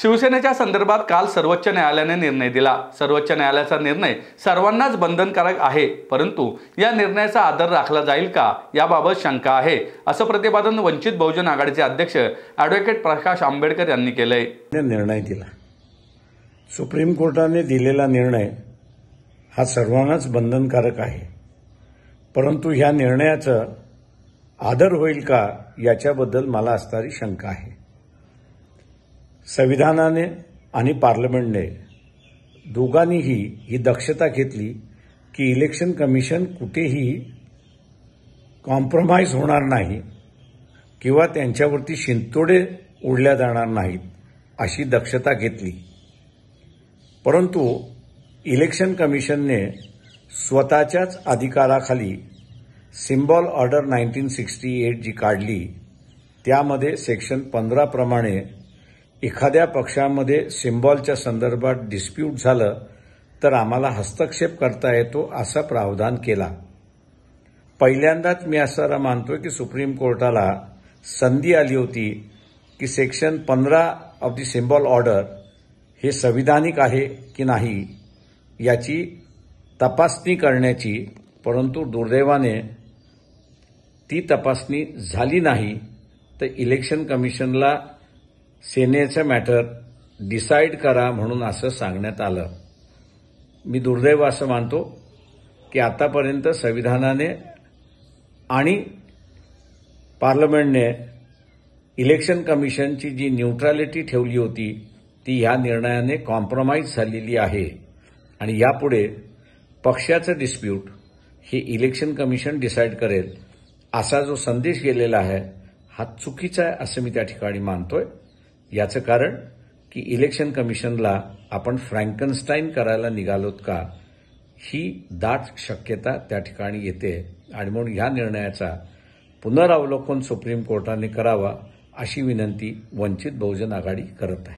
शिवसेनेच्या संदर्भात काल सर्वोच्च न्यायालयाने निर्णय दिला सर्वोच्च न्यायालयाचा निर्णय सर्वांनाच बंधनकारक आहे परंतु या निर्णयाचा आदर राखला जाईल का याबाबत शंका आहे असं प्रतिपादन वंचित बहुजन आघाडीचे अध्यक्ष ॲडव्होकेट प्रकाश आंबेडकर यांनी केलंय निर्णय दिला सुप्रीम कोर्टाने दिलेला निर्णय हा सर्वांनाच बंधनकारक आहे परंतु ह्या निर्णयाचं आदर होईल का याच्याबद्दल मला असणारी शंका आहे संविधानाने आणि पार्लमेंटने दोघांनीही ही दक्षता घेतली की इलेक्शन कमिशन कुठेही कॉम्प्रोमाइज होणार नाही किंवा त्यांच्यावरती शिंतोडे उडल्या जाणार नाहीत अशी दक्षता घेतली परंतु इलेक्शन कमिशनने स्वतःच्याच अधिकाराखाली symbol order nineteen sixty eight जी काढली त्यामध्ये सेक्शन पंधराप्रमाणे एखाद्या पक्षामध्ये सिम्बॉलच्या संदर्भात डिस्प्यूट झालं तर आम्हाला हस्तक्षेप करता येतो असा प्रावधान केला पहिल्यांदाच मी असं मानतो की सुप्रीम कोर्टाला संधी आली होती की सेक्शन पंधरा ऑफ दी सिम्बॉल ऑर्डर हे संविधानिक आहे की नाही याची तपासणी करण्याची परंतु दुर्दैवाने ती तपासणी झाली नाही तर इलेक्शन कमिशनला सेनेचं मॅटर डिसाईड करा म्हणून असं सांगण्यात आलं मी दुर्दैव असं मानतो की आतापर्यंत संविधानाने आणि पार्लमेंटने इलेक्शन कमिशनची जी न्यूट्रॅलिटी ठेवली होती ती ह्या निर्णयाने कॉम्प्रोमाइज झालेली आहे आणि यापुढे पक्षाचं डिस्प्यूट हे इलेक्शन कमिशन डिसाईड करेल असा जो संदेश गेलेला आहे हा चुकीचा आहे असं मी त्या ठिकाणी मानतोय याचं कारण की इलेक्शन कमिशनला आपण फ्रँकनस्टाईन करायला निघालोत का ही दाट शक्यता त्या ठिकाणी येते आणि म्हणून ह्या निर्णयाचा पुनरावलोकन सुप्रीम कोर्टाने करावा अशी विनंती वंचित बहुजन आघाडी करत आहे